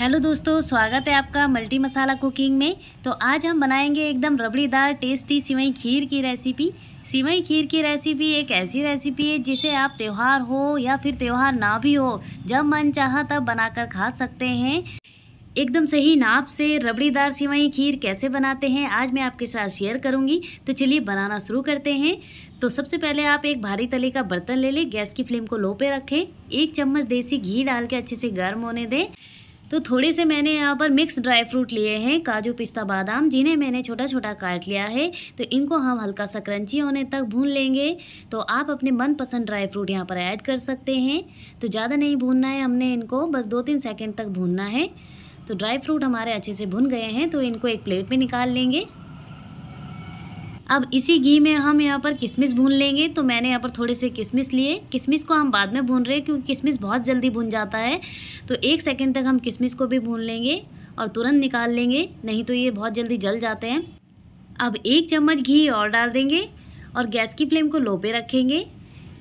hello दोस्तों स्वागत है आपका मल्टी मसाला कुकिंग में तो आज हम बनाएंगे एकदम रबड़ीदार टेस्टी सिवई खीर की रेसिपी सिवई खीर की रेसिपी एक ऐसी रेसिपी है जिसे आप त्यौहार हो या फिर त्यौहार ना भी हो जब मन चाहा तब बनाकर खा सकते हैं एकदम सही नाप से रबड़ीदार सिवई खीर कैसे बनाते हैं आज मैं आपके साथ शेयर करूंगी तो चलिए बनाना शुरू करते हैं तो सबसे पहले आप एक भारी तले का बर्तन ले लें गैस की फ्लेम को लो पे रखें एक चम्मच देसी घी डाल के अच्छे से गर्म होने दें तो थोड़े से मैंने यहाँ पर मिक्स ड्राई फ्रूट लिए हैं काजू पिस्ता बादाम जिन्हें मैंने छोटा छोटा काट लिया है तो इनको हम हल्का सा क्रंची होने तक भून लेंगे तो आप अपने मनपसंद ड्राई फ्रूट यहाँ पर ऐड कर सकते हैं तो ज़्यादा नहीं भूनना है हमने इनको बस दो तीन सेकेंड तक भूनना है तो ड्राई फ्रूट हमारे अच्छे से भुन गए हैं तो इनको एक प्लेट में निकाल लेंगे अब इसी घी में हम यहाँ पर किशमिश भून लेंगे तो मैंने यहाँ पर थोड़े से किशमिश लिए किशमिश को हम बाद में भून रहे हैं क्योंकि किशमिश बहुत जल्दी भून जाता है तो एक सेकेंड तक हम किशमिश को भी भून लेंगे और तुरंत निकाल लेंगे नहीं तो ये बहुत जल्दी जल जाते हैं अब एक चम्मच घी और डाल देंगे और गैस की फ्लेम को लो पे रखेंगे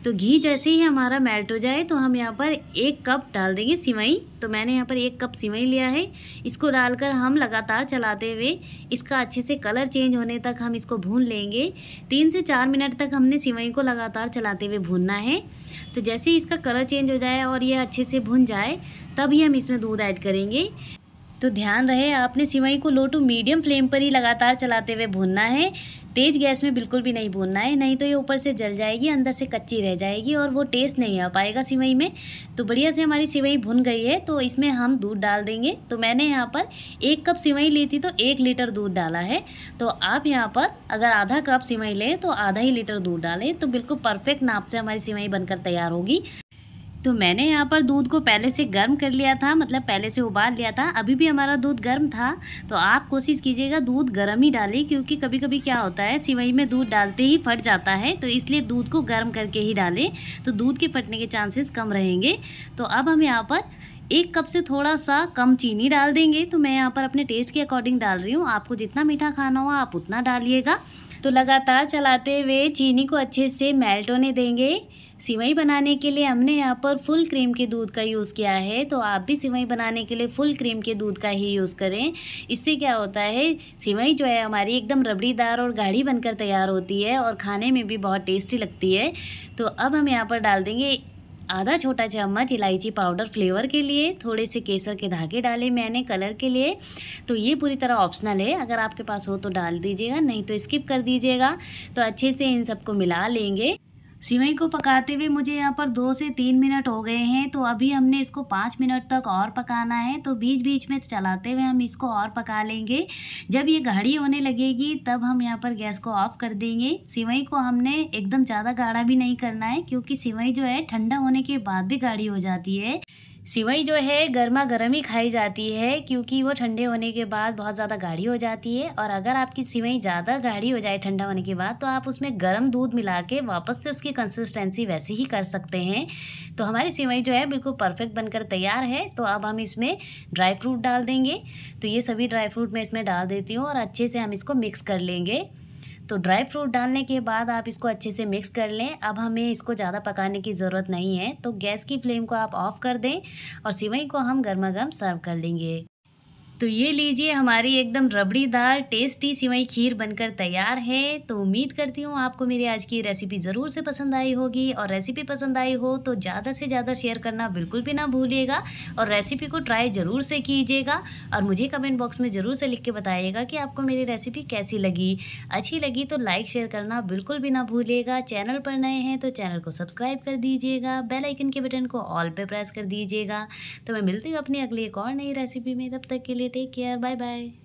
तो घी जैसे ही हमारा मेल्ट हो जाए तो हम यहाँ पर एक कप डाल देंगे सिवई तो मैंने यहाँ पर एक कप सिवई लिया है इसको डालकर हम लगातार चलाते हुए इसका अच्छे से कलर चेंज होने तक हम इसको भून लेंगे तीन से चार मिनट तक हमने सिवई को लगातार चलाते हुए भूनना है तो जैसे ही इसका कलर चेंज हो जाए और ये अच्छे से भून जाए तभी हम इसमें दूध ऐड करेंगे तो ध्यान रहे आपने सिवई को लो टू मीडियम फ्लेम पर ही लगातार चलाते हुए भूनना है तेज़ गैस में बिल्कुल भी नहीं भूनना है नहीं तो ये ऊपर से जल जाएगी अंदर से कच्ची रह जाएगी और वो टेस्ट नहीं आ पाएगा सिवई में तो बढ़िया से हमारी सिवई भुन गई है तो इसमें हम दूध डाल देंगे तो मैंने यहाँ पर एक कप सिवई ली थी तो एक लीटर दूध डाला है तो आप यहाँ पर अगर आधा कप सिवई लें तो आधा ही लीटर दूध डालें तो बिल्कुल परफेक्ट नाप से हमारी सिवई बनकर तैयार होगी तो मैंने यहाँ पर दूध को पहले से गर्म कर लिया था मतलब पहले से उबाल लिया था अभी भी हमारा दूध गर्म था तो आप कोशिश कीजिएगा दूध गर्म ही डालें क्योंकि कभी कभी क्या होता है सिवई में दूध डालते ही फट जाता है तो इसलिए दूध को गर्म करके ही डालें तो दूध के फटने के चांसेस कम रहेंगे तो अब हम यहाँ पर एक कप से थोड़ा सा कम चीनी डाल देंगे तो मैं यहाँ पर अपने टेस्ट के अकॉर्डिंग डाल रही हूँ आपको जितना मीठा खाना हो आप उतना डालिएगा तो लगातार चलाते हुए चीनी को अच्छे से मेल्ट होने देंगे सिवई बनाने के लिए हमने यहाँ पर फुल क्रीम के दूध का यूज़ किया है तो आप भी सिवई बनाने के लिए फुल क्रीम के दूध का ही यूज़ करें इससे क्या होता है सिवई जो है हमारी एकदम रबड़ीदार और गाढ़ी बनकर तैयार होती है और खाने में भी बहुत टेस्टी लगती है तो अब हम यहाँ पर डाल देंगे आधा छोटा चम्मच इलायची पाउडर फ्लेवर के लिए थोड़े से केसर के धागे डाले मैंने कलर के लिए तो ये पूरी तरह ऑप्शनल है अगर आपके पास हो तो डाल दीजिएगा नहीं तो स्किप कर दीजिएगा तो अच्छे से इन सबको मिला लेंगे सिवई को पकाते हुए मुझे यहाँ पर दो से तीन मिनट हो गए हैं तो अभी हमने इसको पाँच मिनट तक और पकाना है तो बीच बीच में चलाते हुए हम इसको और पका लेंगे जब ये गाढ़ी होने लगेगी तब हम यहाँ पर गैस को ऑफ कर देंगे सिवई को हमने एकदम ज़्यादा गाढ़ा भी नहीं करना है क्योंकि सिवई जो है ठंडा होने के बाद भी गाढ़ी हो जाती है सिवई जो है गर्मा गर्म ही खाई जाती है क्योंकि वो ठंडे होने के बाद बहुत ज़्यादा गाढ़ी हो जाती है और अगर आपकी सिवई ज़्यादा गाढ़ी हो जाए ठंडा होने के बाद तो आप उसमें गर्म दूध मिला के वापस से उसकी कंसिस्टेंसी वैसे ही कर सकते हैं तो हमारी सिवई जो है बिल्कुल परफेक्ट बनकर तैयार है तो अब हम इसमें ड्राई फ्रूट डाल देंगे तो ये सभी ड्राई फ्रूट मैं इसमें डाल देती हूँ और अच्छे से हम इसको मिक्स कर लेंगे तो ड्राई फ्रूट डालने के बाद आप इसको अच्छे से मिक्स कर लें अब हमें इसको ज़्यादा पकाने की ज़रूरत नहीं है तो गैस की फ्लेम को आप ऑफ़ कर दें और सिवई को हम गर्मा गर्म सर्व कर लेंगे तो ये लीजिए हमारी एकदम रबड़ीदार टेस्टी सिवई खीर बनकर तैयार है तो उम्मीद करती हूँ आपको मेरी आज की रेसिपी ज़रूर से पसंद आई होगी और रेसिपी पसंद आई हो तो ज़्यादा से ज़्यादा शेयर करना बिल्कुल भी ना भूलिएगा और रेसिपी को ट्राई ज़रूर से कीजिएगा और मुझे कमेंट बॉक्स में ज़रूर से लिख के बताइएगा कि आपको मेरी रेसिपी कैसी लगी अच्छी लगी तो लाइक शेयर करना बिल्कुल भी ना भूलिएगा चैनल पर नए हैं तो चैनल को सब्सक्राइब कर दीजिएगा बेलाइकन के बटन को ऑल पर प्रेस कर दीजिएगा तो मैं मिलती हूँ अपनी अगली एक और नई रेसिपी में तब तक के लिए टेक केयर बाय बाय